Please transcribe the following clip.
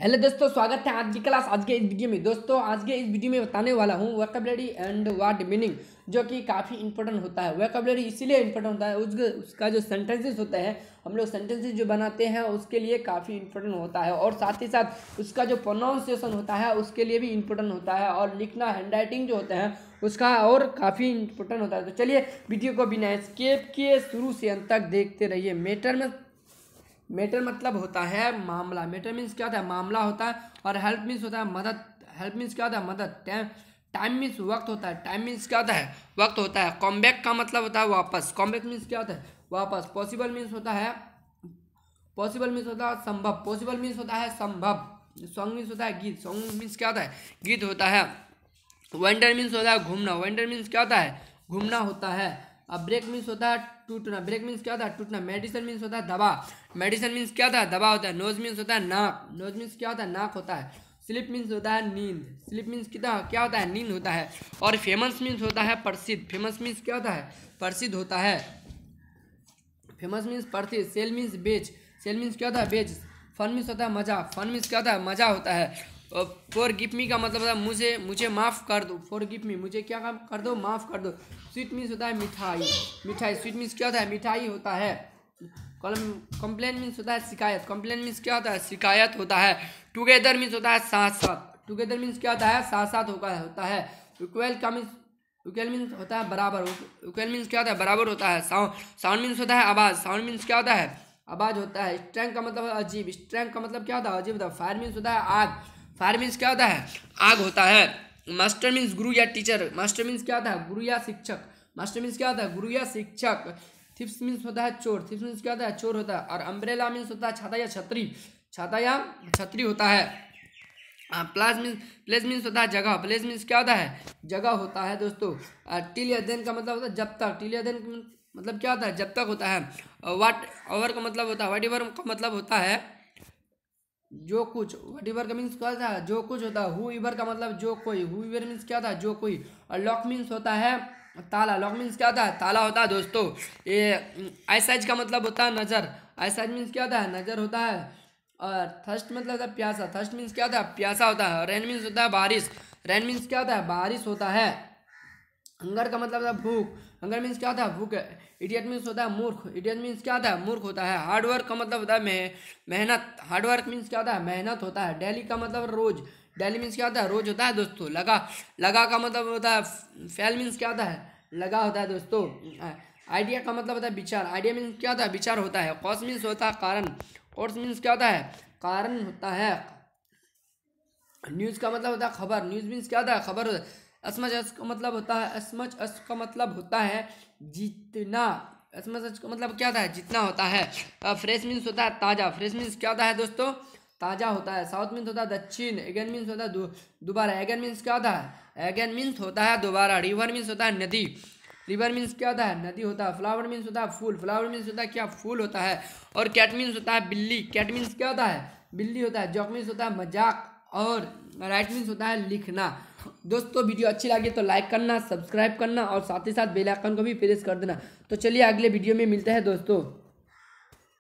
hello दोस्तों स्वागत है आज की क्लास आज के इस वीडियो में दोस्तों आज के इस वीडियो में बताने वाला हूँ वर्कबलरी एंड वर्ड मीनिंग जो कि काफ़ी इंपॉर्टेंट होता है वर्कबलरी इसीलिए इंपॉर्टेंट होता है उस उसका जो सेंटेंसेस होता है हम लोग सेंटेंसेस जो बनाते हैं उसके लिए काफ़ी इंपॉर्टेंट होता है और साथ ही साथ उसका जो प्रोनाउंसिएशन होता है उसके लिए भी इंपॉर्टेंट होता है और लिखना हैंड राइटिंग जो होता है उसका और काफ़ी इंपॉर्टेंट होता है तो चलिए वीडियो को बिना स्केप किए शुरू से अंत तक देखते रहिए मेटर में मेटर मतलब होता है मामला मेटर मीन्स क्या होता है मामला होता है और हेल्प मीन्स होता है मदद हेल्प मीन्स क्या होता है मदद टाइम टाइम मीन्स वक्त होता है टाइम मीन्स क्या होता है वक्त होता है कॉम्बैक का मतलब होता है वापस कॉम्बैक मीन्स क्या होता है वापस पॉसिबल मीन्स होता है पॉसिबल मीन्स होता है संभव पॉसिबल मीन्स होता है संभव सॉन्ग मीन्स होता है गीत सॉन्ग मीन्स क्या होता है गीत होता है वेंडर मीन्स होता है घूमना वेंडर मीन्स क्या होता है घूमना होता है अब ब्रेक मीन्स होता है टूटना ब्रेक मीन्स क्या होता है टूटना मेडिसिन मीन्स होता है दवा मेडिसिन मीन्स क्या होता है दवा होता है नोज मीन्स होता है नाक नोज मीन्स क्या होता है नाक होता है स्लिप मीन्स होता है नींद स्लिप मीन्स कितना क्या होता है नींद होता है और फेमस मीन्स होता है प्रसिद्ध फेमस मीन्स क्या होता है प्रसिद्ध होता है फेमस मीन्स प्रसिद्ध सेल मीन्स बेच सेल मीन्स क्या होता है बेच फन मीन्स होता है मजा फन मीन्स क्या होता है मजा होता है और फॉर गिव मी का मतलब होता है मुझे मुझे माफ़ कर दो फॉर गिव मी मुझे क्या काम कर दो माफ़ कर दो स्वीट मीन्स होता है मिठाई मिठाई स्वीट मीन्स क्या होता है मिठाई होता है कॉलम कंप्लेन मीन्स होता है शिकायत कंप्लेन मीन्स क्या होता है शिकायत होता है टुगेदर मीन्स होता है साथ साथ टुगेदर मीन्स क्या होता है साथ साथ होता है इक्वल का मीन्स उकेल मीन्स होता है बराबर उकेल मीन्स क्या होता है बराबर होता है साउंड साउंड मीन्स होता है आवाज़ साउंड मीन्स क्या होता है आवाज़ होता है स्ट्रैंग का मतलब अजीब स्ट्रेंथ का मतलब क्या होता है अजीब होता है फायर मीन्स होता है आग फायर मीन्स क्या होता है आग होता है मास्टर मीन्स गुरु या टीचर मास्टर मीन्स क्या होता है गुरु या शिक्षक मास्टर मीन्स क्या होता है गुरु या शिक्षक थिप्स मीन्स होता है चोर थिप्स मीन्स क्या होता है चोर होता है और अम्ब्रेला मीन्स होता है छाता या छतरी छाता या छतरी होता है प्लस मीन्स प्लेस मीन्स होता है जगह प्लेस मीन्स क्या होता है जगह होता है दोस्तों टिल अध्ययन का मतलब होता है जब तक टिल अध्ययन मतलब क्या होता है जब तक होता है वाट ओवर का मतलब होता है वाट एवर का मतलब होता है जो कुछ वट इवर का मीन्स क्या था जो कुछ होता है हु ईवर का मतलब जो कोई हु ईवर मीन्स क्या था जो कोई और लॉक मीन्स होता है ताला लॉक मीन्स क्या होता है ताला होता है दोस्तों ये आईसाइज का मतलब होता है नज़र आईसाइज मीन्स क्या होता है नज़र होता है और थर्स्ट मतलब होता है प्यासा थर्स्ट मीन्स क्या होता है प्यासा होता है रेन मीन्स होता है बारिश रेन मीन्स क्या होता है बारिश होता है हंगर का मतलब था भूख हंगर मीन्स क्या था भूख इडियट मीन्स होता है मूर्ख इडियट मीन्स क्या था मूर्ख होता है हार्डवर्क का मतलब होता है मेहनत हार्डवर्क मीन्स क्या होता है मेहनत होता है डेली का मतलब रोज डेली मीन्स क्या होता है रोज होता है दोस्तों लगा लगा का मतलब होता है फैल मीन्स क्या होता है लगा होता है दोस्तों आइडिया का मतलब होता है विचार आइडिया मीन्स क्या होता है विचार होता है कॉस मीन्स होता है कारण कॉर्स मीन्स क्या होता है कारण होता है न्यूज़ का मतलब होता है खबर न्यूज़ मीन्स क्या होता है खबर होता है असमच अस का मतलब होता है असमच अस का मतलब होता है जितना असमच अस का मतलब क्या होता है जितना होता है फ्रेश मीन्स होता है ताज़ा फ्रेश मीन्स क्या होता है दोस्तों ताज़ा होता है साउथ मीन्स होता है दक्षिण एगन मीन्स होता है दोबारा एगन मीन्स क्या होता है एगन मीन्स होता है दोबारा रिवर मीन्स होता है नदी रिवर मीन्स क्या होता है नदी होता है फ्लावर मीन्स होता है फूल फ्लावर मीन्स होता है क्या फूल होता है और कैट मीन्स होता है बिल्ली कैट मीन्स क्या होता है बिल्ली होता है जॉक मीन्स होता है मजाक और राइट मीन्स होता है लिखना दोस्तों वीडियो अच्छी लगी तो लाइक करना सब्सक्राइब करना और साथ ही साथ बेल आइकन को भी प्रेस कर देना तो चलिए अगले वीडियो में मिलते हैं दोस्तों